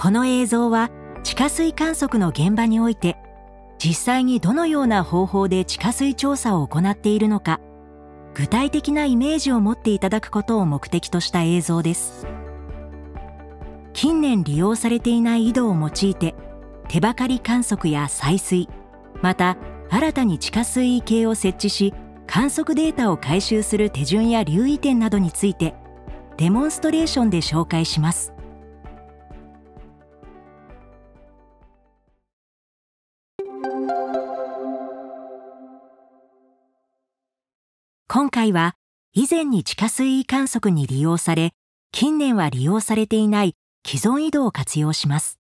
この映像は地下水観測の現場において実際にどのような方法で地下水調査を行っているのか具体的なイメージを持っていただくことを目的とした映像です近年利用されていない井戸を用いて手ばかり観測や採水また新たに地下水位計を設置し観測データを回収する手順や留意点などについてデモンストレーションで紹介します今回は以前に地下水位観測に利用され、近年は利用されていない既存井戸を活用します。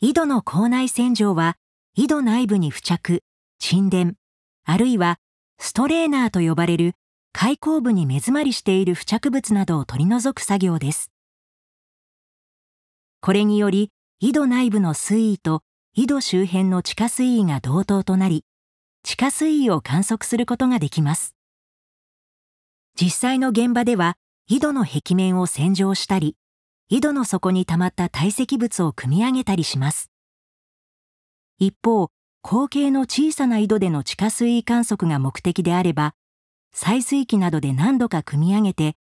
井戸の口内洗浄は、井戸内部に付着、沈殿、あるいはストレーナーと呼ばれる開口部に目詰まりしている付着物などを取り除く作業です。これにより、井戸内部の水位と井戸周辺の地下水位が同等となり、地下水位を観測することができます。実際の現場では、井戸の壁面を洗浄したり、井戸の底に溜まった堆積物を組み上げたりします。一方、後継の小さな井戸での地下水位観測が目的であれば、採水器などで何度か組み上げて、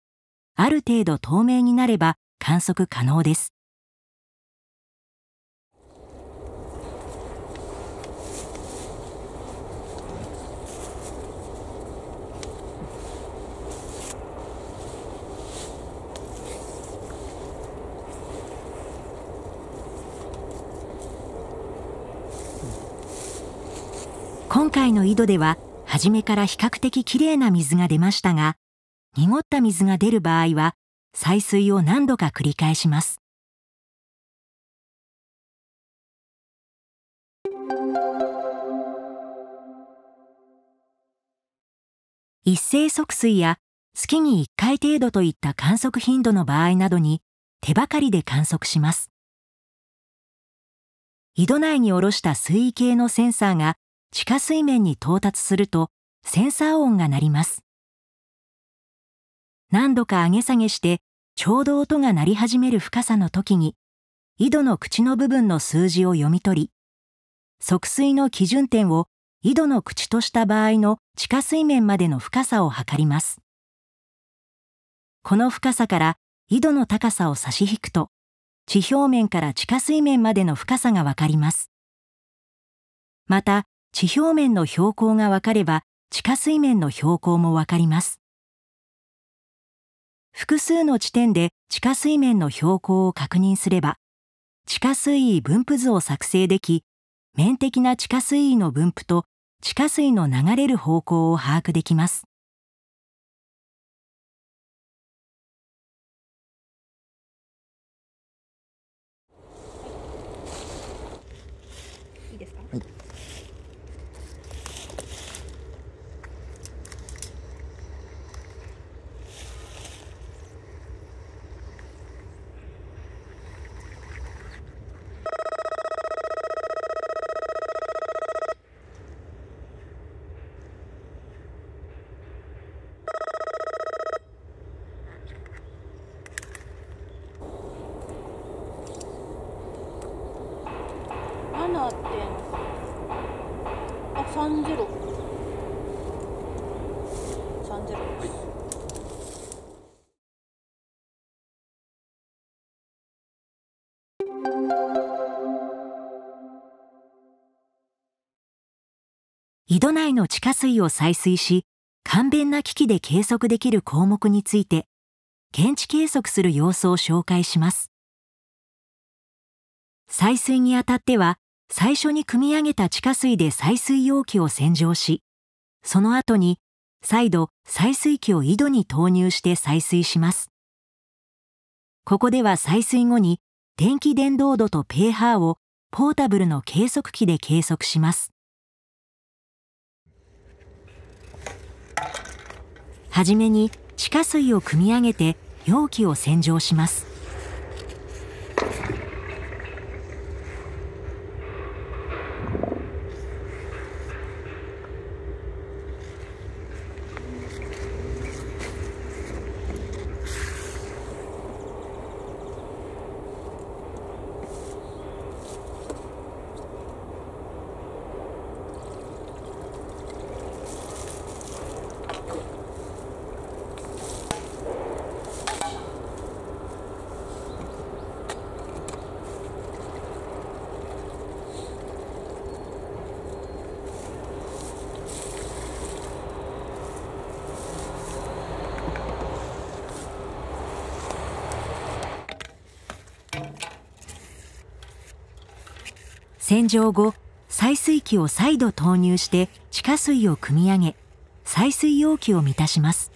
ある程度透明になれば観測可能です。今回の井戸では初めから比較的きれいな水が出ましたが濁った水が出る場合は採水を何度か繰り返します一斉測水や月に1回程度といった観測頻度の場合などに手ばかりで観測します井戸内に下ろした水位計のセンサーが地下水面に到達するとセンサー音が鳴ります。何度か上げ下げしてちょうど音が鳴り始める深さの時に井戸の口の部分の数字を読み取り測水の基準点を井戸の口とした場合の地下水面までの深さを測ります。この深さから井戸の高さを差し引くと地表面から地下水面までの深さがわかります。また地表面の標高がわかれば地下水面の標高もわかります複数の地点で地下水面の標高を確認すれば地下水位分布図を作成でき面的な地下水位の分布と地下水の流れる方向を把握できますあ3 0井戸内の地下水を採水し簡便な機器で計測できる項目について検知計測する様子を紹介します採水にあたっては最初に汲み上げた地下水で採水容器を洗浄し、その後に再度採水器を井戸に投入して採水します。ここでは採水後に電気伝導度と pH をポータブルの計測器で計測します。はじめに地下水を汲み上げて容器を洗浄します。洗浄後、採水器を再度投入して地下水を汲み上げ、採水容器を満たします。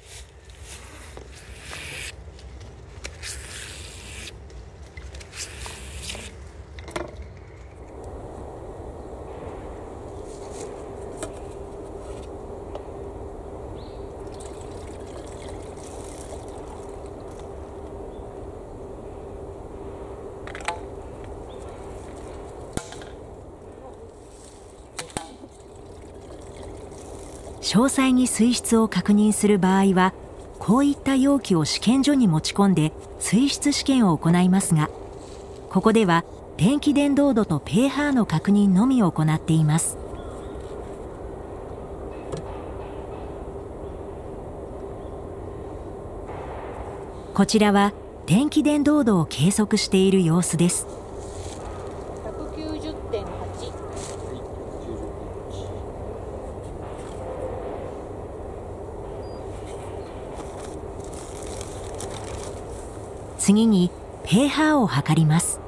詳細に水質を確認する場合はこういった容器を試験所に持ち込んで水質試験を行いますがここでは電気伝導度と pH の確認のみを行っていますこちらは電気伝導度を計測している様子です次に pH を測ります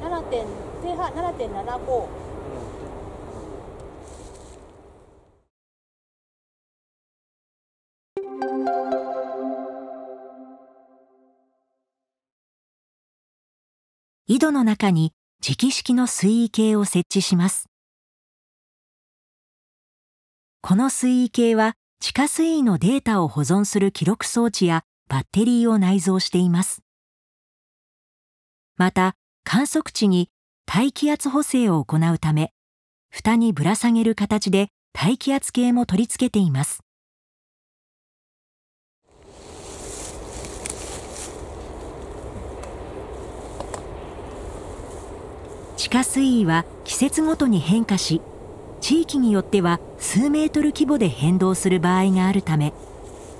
7.75井戸の中に磁気式の水位計を設置します。この水位計は地下水位のデータを保存する記録装置やバッテリーを内蔵しています。また、観測値に大気圧補正を行うため、蓋にぶら下げる形で大気圧計も取り付けています。地下水位は季節ごとに変化し地域によっては数メートル規模で変動する場合があるため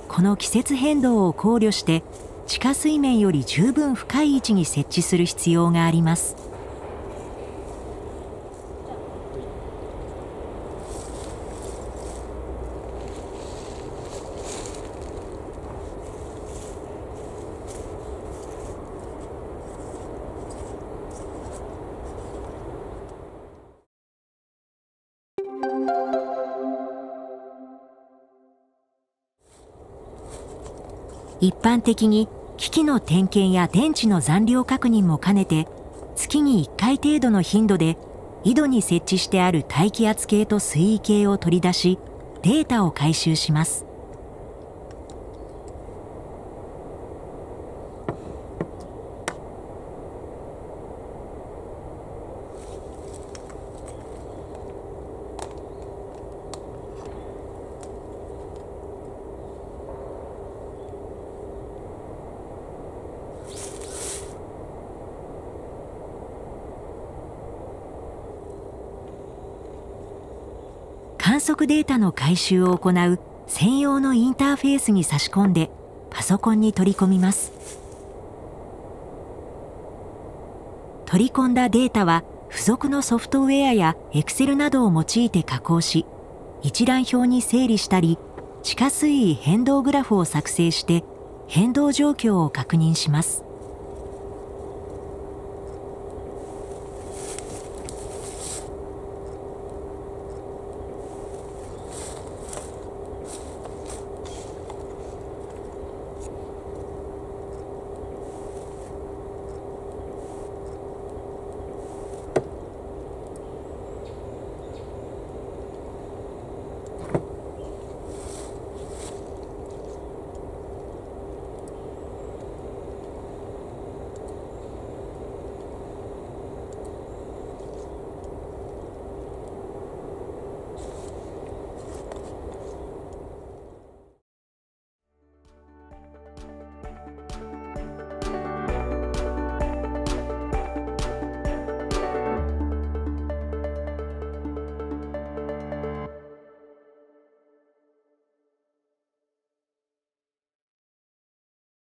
この季節変動を考慮して地下水面より十分深い位置に設置する必要があります一般的に機器の点検や電池の残量確認も兼ねて月に1回程度の頻度で井戸に設置してある大気圧計と水位計を取り出しデータを回収します観測データの回収を行う専用のインターフェースに差し込んでパソコンに取り込みます取り込んだデータは付属のソフトウェアや Excel などを用いて加工し一覧表に整理したり地下水位変動グラフを作成して変動状況を確認します